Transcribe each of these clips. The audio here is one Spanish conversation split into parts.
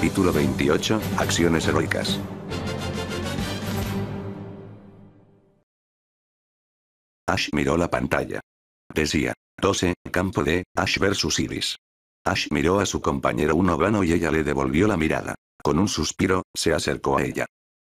Capítulo 28, Acciones heroicas. Ash miró la pantalla. Decía, 12, campo de, Ash versus Iris. Ash miró a su compañero un y ella le devolvió la mirada. Con un suspiro, se acercó a ella.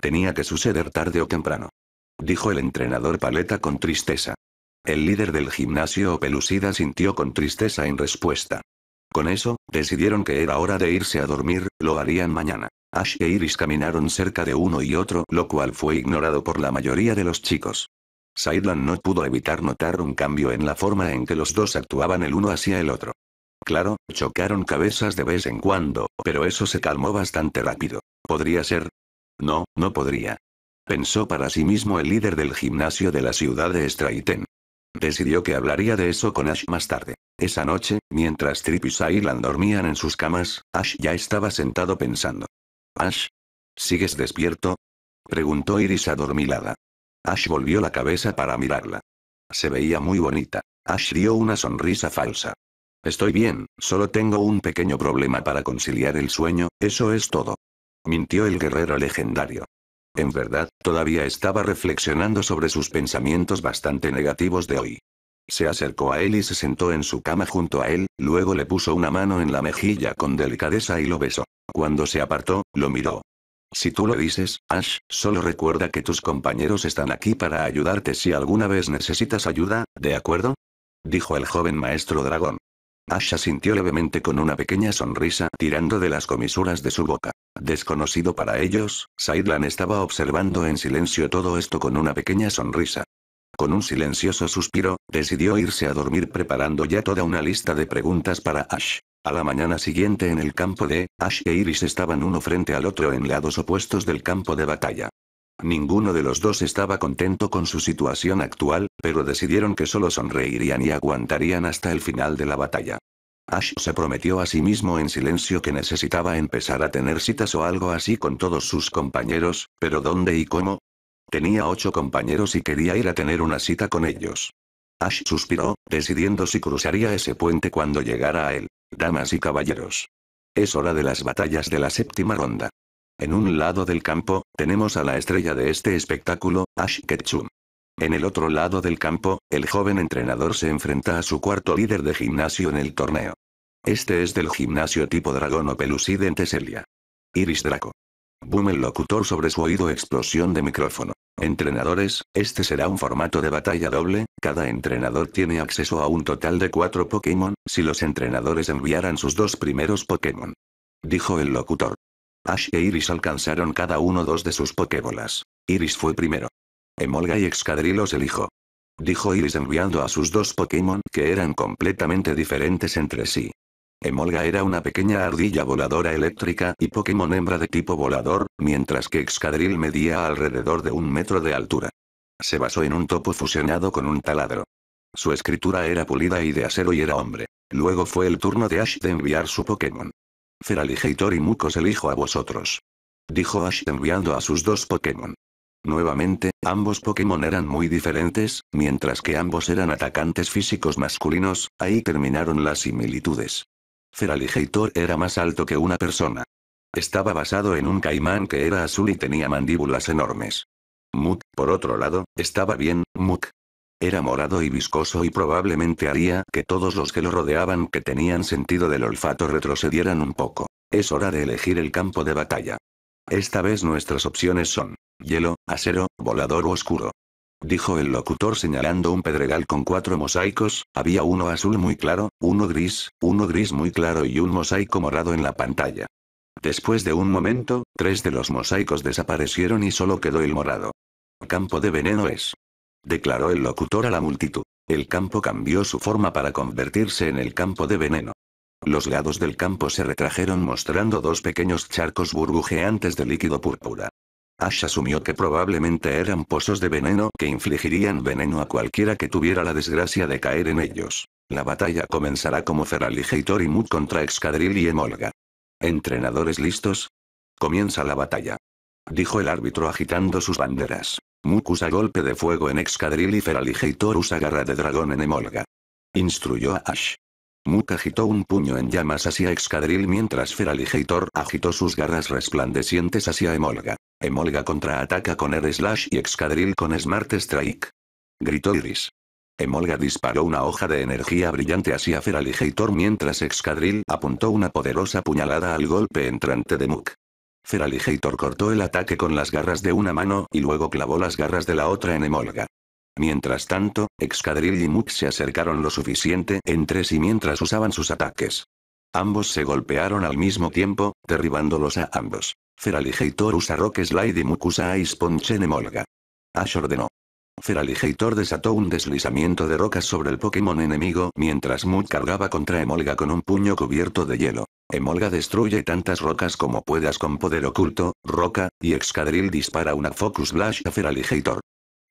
Tenía que suceder tarde o temprano. Dijo el entrenador Paleta con tristeza. El líder del gimnasio Pelucida sintió con tristeza en respuesta. Con eso, decidieron que era hora de irse a dormir, lo harían mañana. Ash e Iris caminaron cerca de uno y otro, lo cual fue ignorado por la mayoría de los chicos. Saidlan no pudo evitar notar un cambio en la forma en que los dos actuaban el uno hacia el otro. Claro, chocaron cabezas de vez en cuando, pero eso se calmó bastante rápido. ¿Podría ser? No, no podría. Pensó para sí mismo el líder del gimnasio de la ciudad de Straiten. Decidió que hablaría de eso con Ash más tarde. Esa noche, mientras Trip y Sailan dormían en sus camas, Ash ya estaba sentado pensando. Ash. ¿Sigues despierto? Preguntó Iris adormilada. Ash volvió la cabeza para mirarla. Se veía muy bonita. Ash dio una sonrisa falsa. Estoy bien, solo tengo un pequeño problema para conciliar el sueño, eso es todo. Mintió el guerrero legendario. En verdad, todavía estaba reflexionando sobre sus pensamientos bastante negativos de hoy. Se acercó a él y se sentó en su cama junto a él, luego le puso una mano en la mejilla con delicadeza y lo besó. Cuando se apartó, lo miró. Si tú lo dices, Ash, solo recuerda que tus compañeros están aquí para ayudarte si alguna vez necesitas ayuda, ¿de acuerdo? Dijo el joven maestro dragón. Ash asintió levemente con una pequeña sonrisa tirando de las comisuras de su boca. Desconocido para ellos, Saidlan estaba observando en silencio todo esto con una pequeña sonrisa. Con un silencioso suspiro, decidió irse a dormir preparando ya toda una lista de preguntas para Ash. A la mañana siguiente en el campo de, Ash e Iris estaban uno frente al otro en lados opuestos del campo de batalla. Ninguno de los dos estaba contento con su situación actual, pero decidieron que solo sonreirían y aguantarían hasta el final de la batalla. Ash se prometió a sí mismo en silencio que necesitaba empezar a tener citas o algo así con todos sus compañeros, pero ¿dónde y cómo? Tenía ocho compañeros y quería ir a tener una cita con ellos. Ash suspiró, decidiendo si cruzaría ese puente cuando llegara a él. Damas y caballeros. Es hora de las batallas de la séptima ronda. En un lado del campo, tenemos a la estrella de este espectáculo, Ash Ketchum. En el otro lado del campo, el joven entrenador se enfrenta a su cuarto líder de gimnasio en el torneo. Este es del gimnasio tipo dragón o pelucide en Iris Draco. Boom el locutor sobre su oído explosión de micrófono. Entrenadores, este será un formato de batalla doble, cada entrenador tiene acceso a un total de cuatro Pokémon, si los entrenadores enviaran sus dos primeros Pokémon. Dijo el locutor. Ash e Iris alcanzaron cada uno dos de sus Pokébolas. Iris fue primero. Emolga y Excadrilos elijo. Dijo Iris enviando a sus dos Pokémon que eran completamente diferentes entre sí. Emolga era una pequeña ardilla voladora eléctrica y Pokémon hembra de tipo volador, mientras que Excadril medía alrededor de un metro de altura. Se basó en un topo fusionado con un taladro. Su escritura era pulida y de acero y era hombre. Luego fue el turno de Ash de enviar su Pokémon. Feraligator y Mucos elijo a vosotros. Dijo Ash enviando a sus dos Pokémon. Nuevamente, ambos Pokémon eran muy diferentes, mientras que ambos eran atacantes físicos masculinos, ahí terminaron las similitudes. Heitor era más alto que una persona. Estaba basado en un caimán que era azul y tenía mandíbulas enormes. Muk, por otro lado, estaba bien, Muk. Era morado y viscoso y probablemente haría que todos los que lo rodeaban que tenían sentido del olfato retrocedieran un poco. Es hora de elegir el campo de batalla. Esta vez nuestras opciones son hielo, acero, volador o oscuro dijo el locutor señalando un pedregal con cuatro mosaicos, había uno azul muy claro, uno gris, uno gris muy claro y un mosaico morado en la pantalla. Después de un momento, tres de los mosaicos desaparecieron y solo quedó el morado. Campo de veneno es. Declaró el locutor a la multitud. El campo cambió su forma para convertirse en el campo de veneno. Los lados del campo se retrajeron mostrando dos pequeños charcos burbujeantes de líquido púrpura. Ash asumió que probablemente eran pozos de veneno que infligirían veneno a cualquiera que tuviera la desgracia de caer en ellos. La batalla comenzará como Feraligator y Mook contra Excadril y Emolga. ¿Entrenadores listos? Comienza la batalla. Dijo el árbitro agitando sus banderas. Muk usa golpe de fuego en Excadril y Feraligator usa garra de dragón en Emolga. Instruyó a Ash. Muk agitó un puño en llamas hacia Excadril mientras Feraligator agitó sus garras resplandecientes hacia Emolga. Emolga contraataca con Air slash y Excadril con Smart Strike. Gritó Iris. Emolga disparó una hoja de energía brillante hacia Feraligator mientras Excadril apuntó una poderosa puñalada al golpe entrante de Muk. Feraligator cortó el ataque con las garras de una mano y luego clavó las garras de la otra en Emolga. Mientras tanto, Excadrill y Muk se acercaron lo suficiente entre sí mientras usaban sus ataques. Ambos se golpearon al mismo tiempo, derribándolos a ambos. Feraligator usa Rock Slide y Muk usa Ice Punch en Emolga. Ash ordenó. Feraligator desató un deslizamiento de rocas sobre el Pokémon enemigo mientras Muk cargaba contra Emolga con un puño cubierto de hielo. Emolga destruye tantas rocas como puedas con poder oculto, roca, y Excadrill dispara una Focus Blast a Feraligator.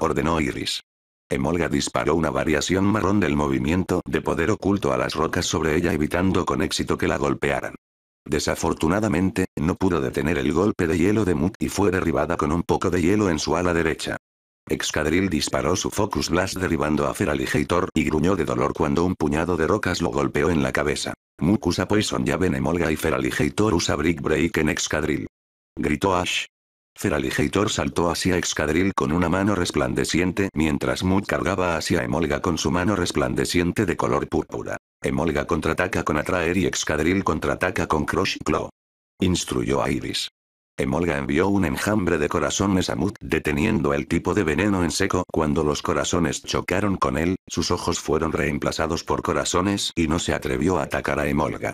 Ordenó Iris. Emolga disparó una variación marrón del movimiento de poder oculto a las rocas sobre ella evitando con éxito que la golpearan. Desafortunadamente, no pudo detener el golpe de hielo de Mook y fue derribada con un poco de hielo en su ala derecha. Excadril disparó su Focus Blast derribando a Feraligator y gruñó de dolor cuando un puñado de rocas lo golpeó en la cabeza. Mook usa Poison ya en Emolga y Feraligator usa Brick Break en Excadril. Gritó Ash, Feraligator saltó hacia Excadril con una mano resplandeciente mientras Mood cargaba hacia Emolga con su mano resplandeciente de color púrpura. Emolga contraataca con Atraer y Excadril contraataca con Crush Claw. Instruyó a Iris. Emolga envió un enjambre de corazones a Mood deteniendo el tipo de veneno en seco. Cuando los corazones chocaron con él, sus ojos fueron reemplazados por corazones y no se atrevió a atacar a Emolga.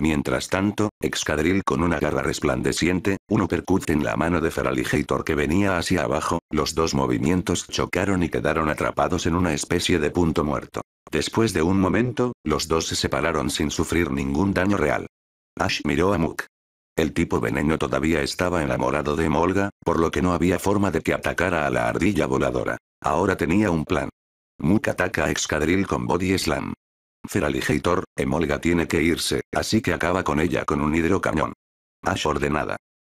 Mientras tanto, Excadril con una garra resplandeciente, un uppercut en la mano de Feraligator que venía hacia abajo, los dos movimientos chocaron y quedaron atrapados en una especie de punto muerto. Después de un momento, los dos se separaron sin sufrir ningún daño real. Ash miró a Muk. El tipo veneno todavía estaba enamorado de Molga, por lo que no había forma de que atacara a la ardilla voladora. Ahora tenía un plan. Muk ataca a Excadril con Body Slam. Feraligator, Emolga tiene que irse, así que acaba con ella con un hidrocañón. Ash ordenada.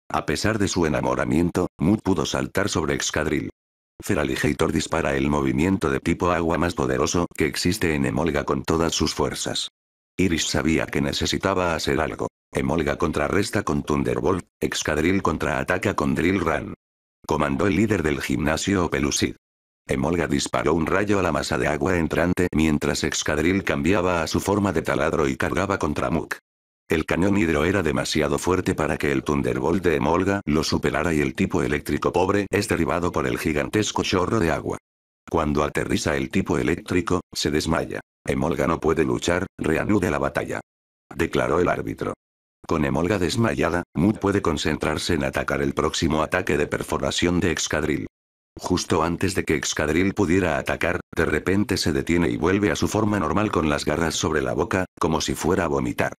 A pesar de su enamoramiento, Mood pudo saltar sobre Excadrill. Heitor dispara el movimiento de tipo agua más poderoso que existe en Emolga con todas sus fuerzas. Iris sabía que necesitaba hacer algo. Emolga contrarresta con Thunderbolt, Excadrill contraataca con Drill Run. Comandó el líder del gimnasio Pelucid. Emolga disparó un rayo a la masa de agua entrante mientras Excadril cambiaba a su forma de taladro y cargaba contra Muk. El cañón hidro era demasiado fuerte para que el Thunderbolt de Emolga lo superara y el tipo eléctrico pobre es derribado por el gigantesco chorro de agua. Cuando aterriza el tipo eléctrico, se desmaya. Emolga no puede luchar, reanude la batalla. Declaró el árbitro. Con Emolga desmayada, muk puede concentrarse en atacar el próximo ataque de perforación de Excadril. Justo antes de que Excadril pudiera atacar, de repente se detiene y vuelve a su forma normal con las garras sobre la boca, como si fuera a vomitar.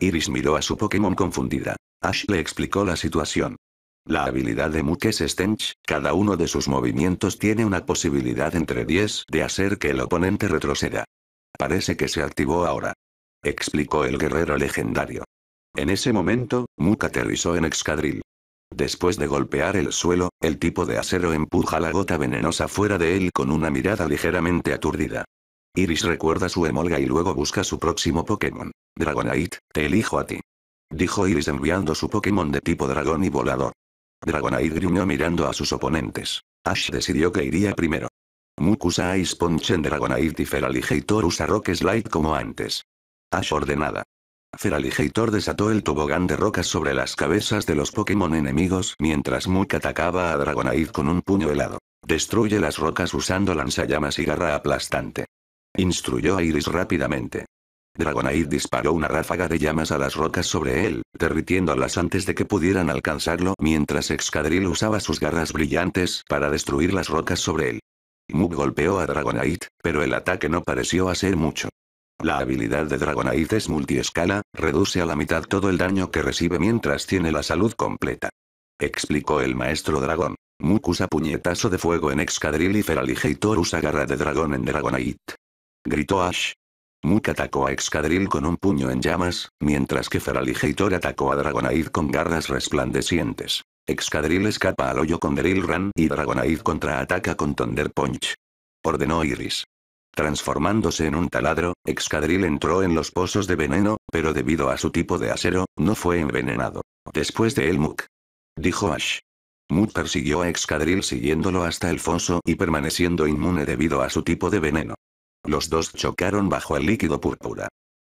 Iris miró a su Pokémon confundida. Ash le explicó la situación. La habilidad de Muk es Stench, cada uno de sus movimientos tiene una posibilidad entre 10 de hacer que el oponente retroceda. Parece que se activó ahora. Explicó el guerrero legendario. En ese momento, Muk aterrizó en Excadril. Después de golpear el suelo, el tipo de acero empuja la gota venenosa fuera de él con una mirada ligeramente aturdida. Iris recuerda su emolga y luego busca su próximo Pokémon. Dragonite, te elijo a ti. Dijo Iris enviando su Pokémon de tipo dragón y volador. Dragonite gruñó mirando a sus oponentes. Ash decidió que iría primero. Mukusa usa Ice Punch en Dragonite y usa Rock Slide como antes. Ash ordenada. Feraligator desató el tobogán de rocas sobre las cabezas de los Pokémon enemigos mientras Muk atacaba a Dragonite con un puño helado. Destruye las rocas usando lanzallamas y garra aplastante. Instruyó a Iris rápidamente. Dragonite disparó una ráfaga de llamas a las rocas sobre él, derritiéndolas antes de que pudieran alcanzarlo mientras Excadrill usaba sus garras brillantes para destruir las rocas sobre él. Mook golpeó a Dragonite, pero el ataque no pareció hacer mucho. La habilidad de Dragonite es multiescala, reduce a la mitad todo el daño que recibe mientras tiene la salud completa. Explicó el maestro dragón. Muk usa puñetazo de fuego en Excadril y Feraligator usa garra de dragón en Dragonite. Gritó Ash. Muk atacó a Excadril con un puño en llamas, mientras que Feraligator atacó a Dragonite con garras resplandecientes. Excadril escapa al hoyo con Drill Run y Dragonite contraataca con Thunder Punch. Ordenó Iris. Transformándose en un taladro, Excadril entró en los pozos de veneno, pero debido a su tipo de acero, no fue envenenado. Después de Elmuk. Dijo Ash. Mood persiguió a Excadril siguiéndolo hasta el foso y permaneciendo inmune debido a su tipo de veneno. Los dos chocaron bajo el líquido púrpura.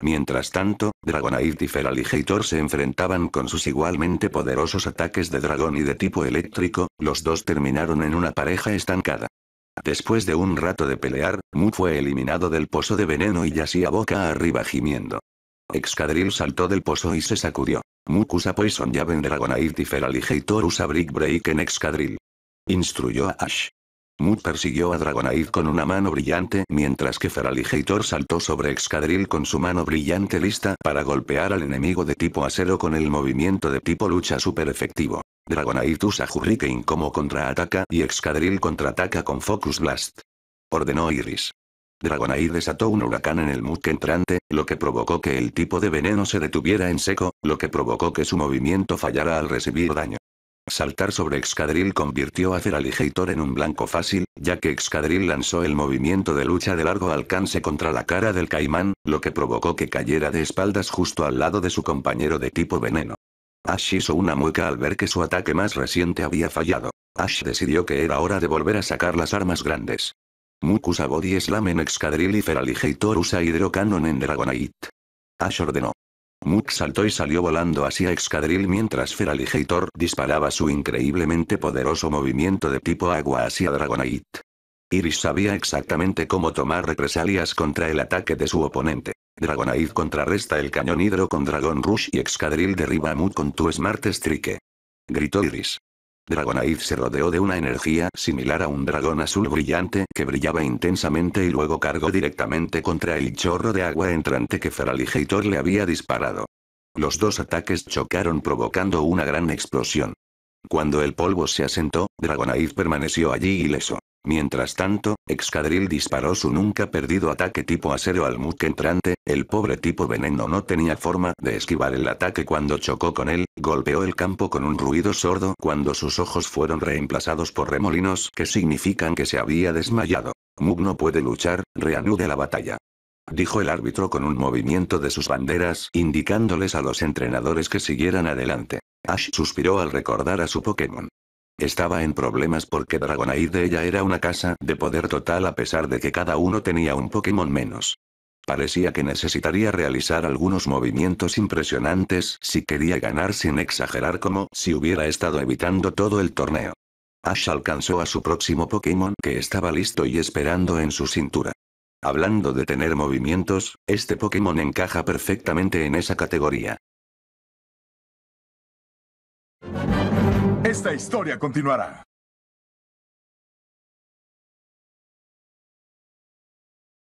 Mientras tanto, Dragonite y Feraligator se enfrentaban con sus igualmente poderosos ataques de dragón y de tipo eléctrico, los dos terminaron en una pareja estancada. Después de un rato de pelear, Mu fue eliminado del pozo de veneno y yacía boca arriba gimiendo. Excadril saltó del pozo y se sacudió. usa Poison en Dragonite y Feraligator usa Brick Break en Excadril. Instruyó a Ash. Mood persiguió a Dragonite con una mano brillante mientras que Feraligator saltó sobre Excadrill con su mano brillante lista para golpear al enemigo de tipo acero con el movimiento de tipo lucha super efectivo. Dragonite usa Hurricane como contraataca y Excadrill contraataca con Focus Blast. Ordenó Iris. Dragonite desató un huracán en el Moot entrante, lo que provocó que el tipo de veneno se detuviera en seco, lo que provocó que su movimiento fallara al recibir daño saltar sobre Excadril convirtió a Feraligator en un blanco fácil, ya que Excadril lanzó el movimiento de lucha de largo alcance contra la cara del caimán, lo que provocó que cayera de espaldas justo al lado de su compañero de tipo veneno. Ash hizo una mueca al ver que su ataque más reciente había fallado. Ash decidió que era hora de volver a sacar las armas grandes. Mukusabody usa Body Slam en Excadril y Feraligator usa Hydro en Dragonite. Ash ordenó. Muk saltó y salió volando hacia Excadril mientras Feraligator disparaba su increíblemente poderoso movimiento de tipo agua hacia Dragonite. Iris sabía exactamente cómo tomar represalias contra el ataque de su oponente. Dragonite contrarresta el cañón hidro con Dragon Rush y Excadril derriba a con tu Smart Strike. Gritó Iris. Dragonaid se rodeó de una energía similar a un dragón azul brillante que brillaba intensamente y luego cargó directamente contra el chorro de agua entrante que Feraligator le había disparado. Los dos ataques chocaron provocando una gran explosión. Cuando el polvo se asentó, Dragonite permaneció allí ileso. Mientras tanto, Excadril disparó su nunca perdido ataque tipo acero al Muk entrante, el pobre tipo veneno no tenía forma de esquivar el ataque cuando chocó con él, golpeó el campo con un ruido sordo cuando sus ojos fueron reemplazados por remolinos que significan que se había desmayado. Muk no puede luchar, reanude la batalla. Dijo el árbitro con un movimiento de sus banderas, indicándoles a los entrenadores que siguieran adelante. Ash suspiró al recordar a su Pokémon. Estaba en problemas porque Dragonite ella era una casa de poder total a pesar de que cada uno tenía un Pokémon menos. Parecía que necesitaría realizar algunos movimientos impresionantes si quería ganar sin exagerar como si hubiera estado evitando todo el torneo. Ash alcanzó a su próximo Pokémon que estaba listo y esperando en su cintura. Hablando de tener movimientos, este Pokémon encaja perfectamente en esa categoría. Esta historia continuará.